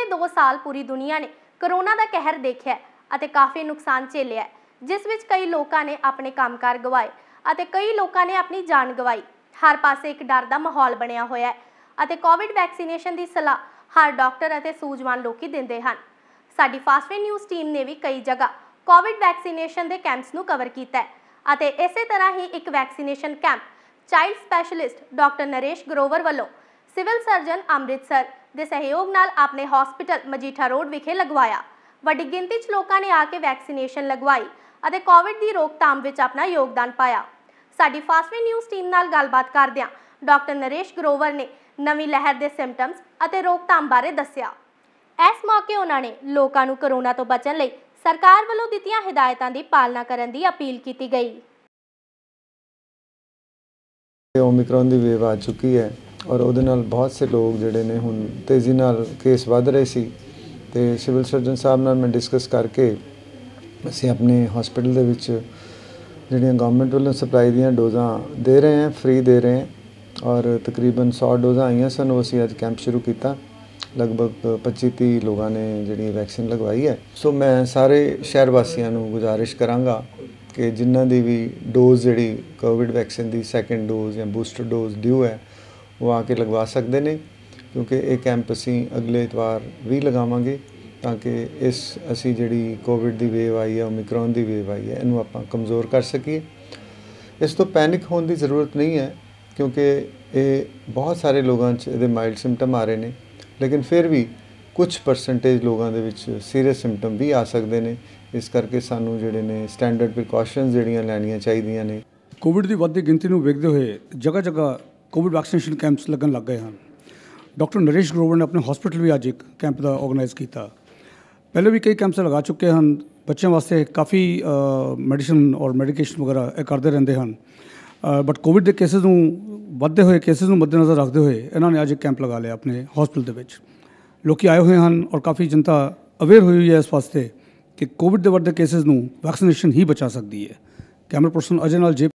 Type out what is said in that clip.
ਪਿਛਲੇ 2 ਸਾਲ ਪੂਰੀ ਦੁਨੀਆ ਨੇ ਕਰੋਨਾ ਦਾ ਕਹਿਰ ਦੇਖਿਆ ਅਤੇ ਕਾਫੀ ਨੁਕਸਾਨ ਝੇਲਿਆ ਜਿਸ ਵਿੱਚ ਕਈ ਲੋਕਾਂ ਨੇ ਆਪਣੇ ਕੰਮਕਾਰ ਗਵਾਏ ਅਤੇ ਕਈ ਲੋਕਾਂ ਨੇ ਆਪਣੀ ਜਾਨ ਗਵਾਈ ਹਰ ਪਾਸੇ ਇੱਕ ਡਰ ਦਾ ਮਾਹੌਲ ਬਣਿਆ ਹੋਇਆ ਹੈ ਅਤੇ ਕੋਵਿਡ ਵੈਕਸੀਨੇਸ਼ਨ ਦੀ ਸਲਾਹ ਹਰ ਡਾਕਟਰ ਅਤੇ ਸੂਝਵਾਨ ਲੋਕੀ ਦਿੰਦੇ ਹਨ ਸਾਡੀ ਫਾਸਟਵੇ ਨਿਊਜ਼ ਟੀਮ ਨੇ ਵੀ ਕਈ ਜਗ੍ਹਾ ਕੋਵਿਡ ਵੈਕਸੀਨੇਸ਼ਨ ਦੇ ਕੈਂਪਸ ਨੂੰ ਕਵਰ ਕੀਤਾ ਅਤੇ ਇਸੇ ਤਰ੍ਹਾਂ ਹੀ ਇੱਕ vaccination camp child specialist doctor Naresh Grover ਵੱਲੋਂ ਸਿਵਲ ਸਰਜਨ ਅੰਮ੍ਰਿਤਸਰ ਦੇ ਸਹਿਯੋਗ ਨਾਲ ਆਪਣੇ ਹਸਪੀਟਲ ਮਜੀਠਾ ਰੋਡ ਵਿਖੇ ਲਗਵਾਇਆ ਵੱਡੀ ਗਿਣਤੀ 'ਚ ਲੋਕਾਂ ਨੇ ਆ ਕੇ ਵੈਕਸੀਨੇਸ਼ਨ ਲਗਵਾਈ ਅਤੇ ਕੋਵਿਡ ਦੀ ਰੋਕਥਾਮ ਵਿੱਚ ਆਪਣਾ ਯੋਗਦਾਨ ਪਾਇਆ ਸਾਡੀ ਫਾਸਟਵੇ ਨਿਊਜ਼ ਟੀਮ ਨਾਲ ਗੱਲਬਾਤ ਕਰਦਿਆਂ ਡਾਕਟਰ ਨਰੇਸ਼ ਗਰੋਵਰ ਨੇ ਨਵੀਂ ਲਹਿਰ ਦੇ ਸਿੰਪਟਮਸ ਅਤੇ ਰੋਕਥਾਮ ਬਾਰੇ ਦੱਸਿਆ ਇਸ ਮੌਕੇ ਉਹਨਾਂ ਨੇ ਲੋਕਾਂ ਨੂੰ ਕਰੋਨਾ ਤੋਂ ਬਚਣ ਲਈ ਸਰਕਾਰ ਵੱਲੋਂ ਦਿੱਤੀਆਂ ਹਦਾਇਤਾਂ ਦੀ ਪਾਲਣਾ ਕਰਨ ਦੀ ਅਪੀਲ ਕੀਤੀ ਗਈ ਓਮਿਕਰੋਨ ਦੀ ਵੇਵ ਆ ਚੁੱਕੀ ਹੈ ਔਰ ਉਹਦੇ ਨਾਲ ਬਹੁਤ ਸੇ ਲੋਕ ਜਿਹੜੇ ਨੇ ਹੁਣ ਤੇਜ਼ੀ ਨਾਲ ਕੇਸ ਵਧ ਰਹੇ ਸੀ ਤੇ ਸਿਵਲ ਸਰਜਨ ਸਾਹਿਬ ਨਾਲ ਮੈਂ ਡਿਸਕਸ ਕਰਕੇ ਅਸੀਂ ਆਪਣੇ ਹਸਪੀਟਲ ਦੇ ਵਿੱਚ ਜਿਹੜੀਆਂ ਗਵਰਨਮੈਂਟ ਵੱਲੋਂ ਸਪਲਾਈ ਦੀਆਂ ਡੋਜ਼ਾਂ ਦੇ ਰਹੇ ਹਾਂ ਫ੍ਰੀ ਦੇ ਰਹੇ ਹਾਂ ਔਰ ਤਕਰੀਬਨ 100 ਡੋਜ਼ਾਂ ਆਈਆਂ ਸਨ ਉਹ ਅਸੀਂ ਅੱਜ ਕੈਂਪ ਸ਼ੁਰੂ ਕੀਤਾ ਲਗਭਗ 25-30 ਲੋਕਾਂ ਨੇ ਜਿਹੜੀ ਵੈਕਸੀਨ ਲਗਵਾਈ ਹੈ ਸੋ ਮੈਂ ਸਾਰੇ ਸ਼ਹਿਰ ਵਾਸੀਆਂ ਨੂੰ ਗੁਜ਼ਾਰਿਸ਼ ਕਰਾਂਗਾ ਕਿ ਜਿਨ੍ਹਾਂ ਦੀ ਵੀ ਡੋਜ਼ ਜਿਹੜੀ ਕੋਵਿਡ ਵੈਕਸੀਨ ਦੀ ਸੈਕੰਡ ਡੋਜ਼ ਜਾਂ ਬੂਸਟਰ ਡੋਜ਼ ਡਿਊ ਹੈ ਉਹ ਆ ਕੇ ਲਗਵਾ ਸਕਦੇ ਨੇ ਕਿਉਂਕਿ ਇਹ ਕੈਂਪ ਅਸੀਂ ਅਗਲੇ ਇਤਵਾਰ ਵੀ ਲਗਾਵਾਂਗੇ ਤਾਂ ਕਿ ਇਸ ਅਸੀਂ ਜਿਹੜੀ ਕੋਵਿਡ ਦੀ ਵੇਵ ਆਈ ਹੈ ਓਮਿਕਰੋਨ ਦੀ ਵੇਵ ਆਈ ਹੈ ਇਹਨੂੰ ਆਪਾਂ ਕਮਜ਼ੋਰ ਕਰ ਸਕੀਏ ਇਸ ਤੋਂ ਪੈਨਿਕ ਹੋਣ ਦੀ ਜ਼ਰੂਰਤ ਨਹੀਂ ਹੈ ਕਿਉਂਕਿ ਇਹ ਬਹੁਤ ਸਾਰੇ ਲੋਕਾਂ 'ਚ ਇਹਦੇ ਮਾਈਲਡ ਸਿੰਪਟਮ ਆ ਰਹੇ ਨੇ ਲੇਕਿਨ ਫਿਰ ਵੀ ਕੁਝ ਪਰਸੈਂਟੇਜ ਲੋਕਾਂ ਦੇ ਵਿੱਚ ਸੀਰੀਅਸ ਸਿੰਪਟਮ ਵੀ ਆ ਸਕਦੇ ਨੇ ਇਸ ਕਰਕੇ ਸਾਨੂੰ ਜਿਹੜੇ ਨੇ ਸਟੈਂਡਰਡ ਪ੍ਰੀਕਾਸ਼ਨਸ ਜਿਹੜੀਆਂ ਲੈਣੀਆਂ ਚਾਹੀਦੀਆਂ ਨੇ ਕੋਵਿਡ ਦੀ ਵੱਧਦੀ ਗਿਣਤੀ ਨੂੰ ਵੇਖਦੇ ਹੋਏ ਜਗ੍ਹਾ ਜਗ੍ਹਾ ਕੋਵਿਡ ਵੈਕਸੀਨੇਸ਼ਨ ਕੈਂਪਸ ਲੱਗਣ ਲੱਗ ਗਏ ਹਨ ਡਾਕਟਰ ਨਰੇਸ਼ ਗਰੋਵਰ ਨੇ ਆਪਣੇ ਹਸਪੀਟਲ ਵੀ ਅੱਜ ਇੱਕ ਕੈਂਪ ਦਾ ਆਰਗੇਨਾਈਜ਼ ਕੀਤਾ ਪਹਿਲੇ ਵੀ ਕਈ ਕੈਂਪਸ ਲਗਾ ਚੁੱਕੇ ਹਨ ਬੱਚਿਆਂ ਵਾਸਤੇ ਕਾਫੀ ਮੈਡੀਸਨ ਔਰ ਮੈਡੀਕੇਸ਼ਨ ਵਗੈਰਾ ਇਹ ਕਰਦੇ ਰਹਿੰਦੇ ਹਨ ਬਟ ਕੋਵਿਡ ਦੇ ਕੇਸਸ ਨੂੰ ਵੱਧਦੇ ਹੋਏ ਕੇਸਸ ਨੂੰ ਮੱਦੇਨਜ਼ਰ ਰੱਖਦੇ ਹੋਏ ਇਹਨਾਂ ਨੇ ਅੱਜ ਇੱਕ ਕੈਂਪ ਲਗਾ ਲਿਆ ਆਪਣੇ ਹਸਪੀਟਲ ਦੇ ਵਿੱਚ ਲੋਕੀ ਆਏ ਹੋਏ ਹਨ ਔਰ ਕਾਫੀ ਜਨਤਾ ਅਵੇਅਰ ਹੋਈ ਹੋਈ ਹੈ ਇਸ ਵਾਸਤੇ ਕਿ ਕੋਵਿਡ ਦੇ ਵੱਧਦੇ ਕੇਸਸ ਨੂੰ ਵੈਕਸੀਨੇਸ਼ਨ ਹੀ ਬਚਾ ਸਕਦੀ ਹੈ ਕੈਮਰਾ ਪਰਸਨ ਅਜਨਲ ਜੀ